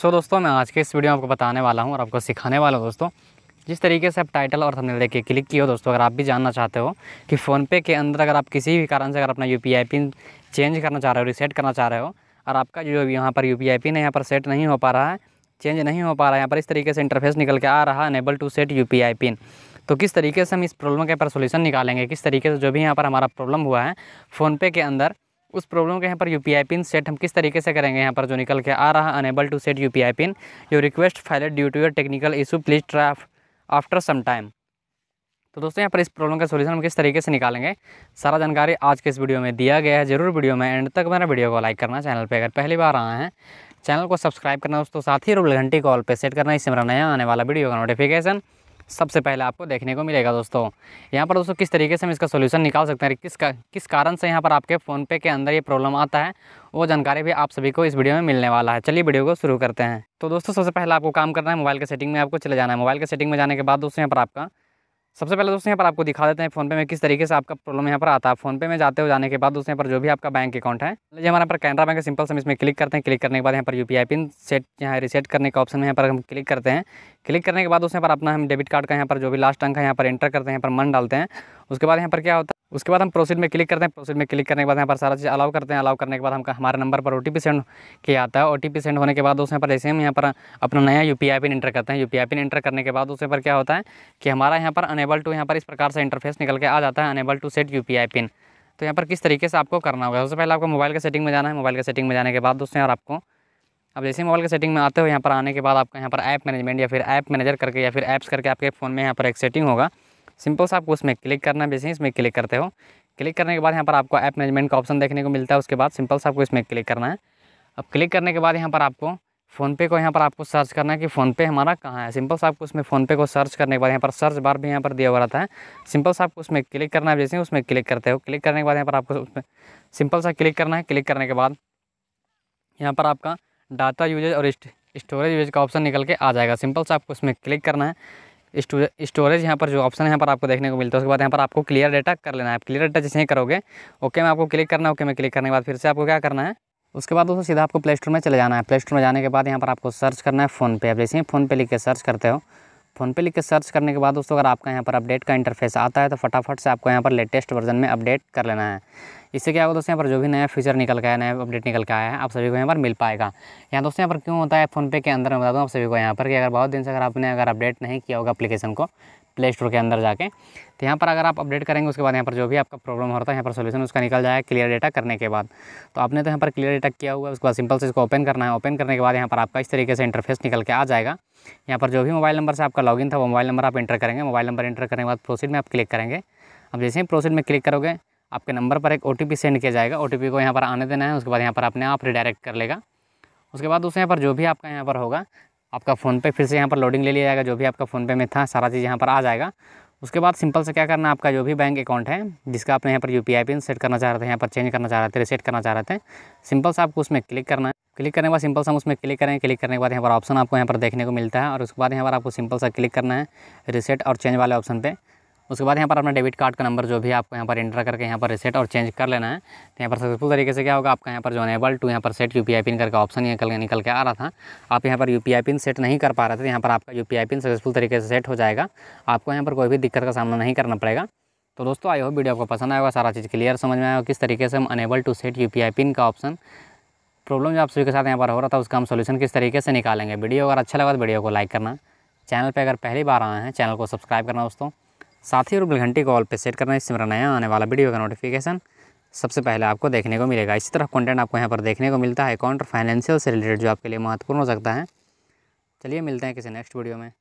सो so, दोस्तों मैं आज के इस वीडियो में आपको बताने वाला हूँ और आपको सिखाने वाला हूँ दोस्तों जिस तरीके से आप टाइटल और थंबनेल देख के क्लिक किए हो दोस्तों अगर आप भी जानना चाहते हो कि फ़ोनपे के अंदर अगर आप किसी भी कारण से अगर अपना यू पिन चेंज करना चाह रहे हो रिसेट करना चाह रहे हो और आपका जो यहाँ पर यू पिन है यहाँ पर सेट नहीं हो पा रहा है चेंज नहीं हो पा रहा है यहाँ पर इस तरीके से इंटरफेस निकल के आ रहा है unable to set U PIN तो किस तरीके से हम इस प्रॉब्लम के पर सोल्यूशन निकालेंगे किस तरीके से जो भी यहाँ पर हमारा प्रॉब्लम हुआ है फ़ोनपे के अंदर उस प्रॉब्लम के यहाँ पर यू पिन सेट हम किस तरीके से करेंगे यहाँ पर जो निकल के आ रहा unable to set U PIN your request failed due to your technical issue please try after some time तो दोस्तों यहाँ पर इस प्रॉब्लम का सोल्यूशन हम किस तरीके से निकालेंगे सारा जानकारी आज के इस वीडियो में दिया गया है जरूर वीडियो में एंड तक मेरा वीडियो को लाइक करना चैनल पर अगर पहली बार आए हैं चैनल को सब्सक्राइब करना दोस्तों साथ ही रूल घंटी कॉल पर सेट करना इससे मेरा नया आने वाला वीडियो का नोटिफिकेशन सबसे पहले आपको देखने को मिलेगा दोस्तों यहाँ पर दोस्तों किस तरीके से हम इसका सोल्यूशन निकाल सकते हैं किस किस कारण से यहाँ पर आपके फ़ोनपे के अंदर ये प्रॉब्लम आता है वो जानकारी भी आप सभी को इस वीडियो में मिलने वाला है चलिए वीडियो को शुरू करते हैं तो दोस्तों सबसे पहले आपको काम करना है मोबाइल के सेटिंग में आपको चले जाना है मोबाइल के सेटिंग में जाने के बाद दोस्तों यहाँ पर आपका सबसे पहले दोस्तों यहाँ पर आपको दिखा देते हैं फोनपे में किस तरीके से आपका प्रॉब्लम यहाँ पर आता है फोनपे में जाते हो जाने के बाद दोस्तों यहाँ पर जो भी आपका बैंक अकाउंट है जैसे हमारे पर कैनरा बैंक सिंपल से हम इसमें क्लिक करते हैं क्लिक करने के बाद यहाँ पर यू पिन सेट यहाँ रिसेट करने का ऑप्शन में यहाँ पर हम क्लिक करते हैं क्लिक करने के बाद दोस्तों यहाँ पर अपना हम डेबिट कार्ड का यहाँ पर जो भी लास्ट अंक है यहाँ पर एंटर करते हैं यहाँ पर मन डालते हैं उसके बाद यहाँ पर क्या होता है उसके बाद हम प्रोसीड में क्लिक करते हैं प्रोसीड में क्लिक करने के बाद यहाँ पर सारा चीज़ अलाउ करते हैं अलाउ करने के बाद हमका हमारे नंबर पर ओ सेंड किया आता है ओ सेंड होने के बाद उस यहाँ पर जैसे हम यहाँ पर अपना नया यू पिन इंटर करते हैं यू पिन इंटर करने के बाद उस पर क्या होता है कि हमारा यहाँ पर अनेबल टू यहाँ पर इस प्रकार से इंटरफेस निकल के आ जाता है unable to set U PIN तो यहाँ पर किस तरीके से आपको करना होगा सबसे पहले आपको मोबाइल के सेटिंग में जाना है मोबाइल के सेटिंग में जाने के बाद दोस्तों यार आपको अब जैसे मोबाइल के सेटिंग में आते हो यहाँ पर आने के बाद आपका यहाँ पर ऐप मैनेजमेंट या फिर ऐप मैनेजर करके या फिर ऐप्स करके आपके फ़ोन में यहाँ पर एक सेटिंग होगा सिंपल सा आपको उसमें क्लिक करना बेसिक इसमें क्लिक करते हो क्लिक करने के बाद यहाँ पर आपको ऐप मैनेजमेंट का ऑप्शन देखने को मिलता है उसके बाद सिंपल सा आपको इसमें क्लिक करना है अब क्लिक करने के बाद यहाँ पर आपको फ़ोनपे को यहाँ पर आपको सर्च करना है कि फ़ोनपे हमारा कहाँ है सिंपल सा आपको उसमें फ़ोनपे को सर्च करने के बाद यहाँ पर सर्च बार भी यहाँ पर दिया हुआ रहता है सिंपल सा आपको उसमें क्लिक करना है जैसे उसमें क्लिक करते हो क्लिक करने के बाद यहाँ पर आपको उसमें सिंपल सा क्लिक करना है क्लिक करने के बाद यहाँ पर आपका डाटा यूजेज और स्टोरेज यूजेज का ऑप्शन निकल के आ जाएगा सिंपल सा आपको उसमें क्लिक करना है स्टोरेज यहाँ पर जो ऑप्शन यहाँ पर आपको देखने को मिलता है उसके बाद यहाँ पर आपको क्लियर डाटा कर लेना है आप क्लियर डाटा जैसे ही करोगे ओके में आपको क्लिक करना है ओके में क्लिक करने के बाद फिर से आपको क्या करना है उसके बाद दोस्तों सीधा आपको प्ले स्टोर में चले जाना है प्ले स्टोर में जाने के बाद यहाँ पर आपको सर्च करना है फ़ोन आप जैसे ही फ़ोन पे लिख के सर्च करते हो फ़ोनपे लिख के सर्च करने के बाद दोस्तों अगर आपका यहाँ पर अपडेट का इंटरफेस आता है तो फटाफट से आपको यहाँ पर लेटेस्ट वर्जन में अपडेट कर लेना है इससे क्या होगा दोस्तों यहाँ पर जो भी नया फीचर निकल के आया नया अपडेट निकल के आया है आप सभी को यहाँ पर मिल पाएगा यहाँ दोस्तों यहाँ पर क्यों होता है फ़ोनपे के अंदर मैं बता दूँ आप सभी को यहाँ पर कि अगर बहुत दिन से अगर आपने अगर अपडेट नहीं किया होगा अपलीकेशन को प्ले स्टोर के अंदर जाके तो यहाँ पर अगर आप अपडेट करेंगे उसके बाद यहाँ पर जो भी आपका प्रॉब्लम हो रहा है यहाँ पर सोल्यूशन उसका निकल जाएगा क्लियर डेटा करने के बाद तो आपने तो यहाँ पर क्लियर डेटा किया हुआ है उसके बाद सिंपल से इसको ओपन करना है ओपन करने के बाद यहाँ पर आपका इस तरीके से इंटरफेस निकल के आ जाएगा यहाँ पर जो भी मोबाइल नंबर से आपका लॉगिन था वो मोबाइल नंबर आप इंटर करेंगे मोबाइल नंबर इंटर करने के बाद प्रोसीड में आप क्लिक करेंगे अब जैसे ही प्रोसीड में क्लिक करोगे आपके नंबर पर एक ओ सेंड किया जाएगा ओ को यहाँ पर आने देना है उसके बाद यहाँ पर अपने आप रिडायरेक्ट कर लेगा उसके बाद उसे यहाँ पर जो भी आपका यहाँ पर होगा आपका फ़ोनपे फिर से यहाँ पर लोडिंग ले लिया जाएगा जो भी आपका फ़ोनपे में था सारा चीज़ यहाँ पर आ जाएगा उसके बाद सिंपल से क्या करना आपका जो भी बैंक अकाउंट है जिसका आपने यहाँ पर यू पिन सेट करना चाह रहे थे यहाँ पर चेंज करना चाह रहे थे रिसेट करना चाह रहे थे सिंपल से आपको उसमें क्लिक करना है क्लिक करने के बाद सिंपल से हम उसमें क्लिक करें क्लिक करने के बाद यहाँ पर ऑप्शन आपको यहाँ पर देखने को मिलता है और उसके बाद यहाँ पर आपको सिंपल सा क्लिक करना है रिसेट और चेंज वाले ऑप्शन पर उसके बाद यहाँ पर अपना डेबिट कार्ड का नंबर जो भी आपको यहाँ पर इंटर करके यहाँ पर रिसेट और चेंज कर लेना है तो यहाँ पर सक्सेसफुल तरीके से क्या होगा आपका यहाँ पर जो अनेबल टू यहाँ पर सेट यू पिन करके ऑप्शन निकल निकल के आ रहा था आप यहाँ पर यू पिन सेट नहीं कर पा रहे थे यहाँ पर आपका यू पिन सक्सेसफुल तरीके से सेट हो जाएगा आपको यहाँ पर कोई भी दिक्कत का सामना नहीं करना पड़ेगा तो दोस्तों आई हो वीडियो आपको पसंद आएगा सारा चीज़ क्लियर समझ में आएगा किस तरीके से हम unable to set U PIN का ऑप्शन प्रॉब्लम जो आप सभी के साथ यहाँ पर हो रहा था उसका हम सोल्यूशन किस तरीके से निकालेंगे वीडियो अगर अच्छा लगा तो वीडियो को लाइक करना चैनल पे अगर पहली बार आए हैं चैनल को सब्सक्राइब करना दोस्तों साथ ही और घंटी कॉल पर पे सेट करना इससे मेरा नया आने वाला वीडियो का नोटिफिकेशन सबसे पहले आपको देखने को मिलेगा इसी तरह कंटेंट आपको यहाँ पर देखने को मिलता है अकाउंट और फाइनेंशियल से रिलेटेड जो आपके लिए महत्वपूर्ण हो सकता है चलिए मिलते हैं किसी नेक्स्ट वीडियो में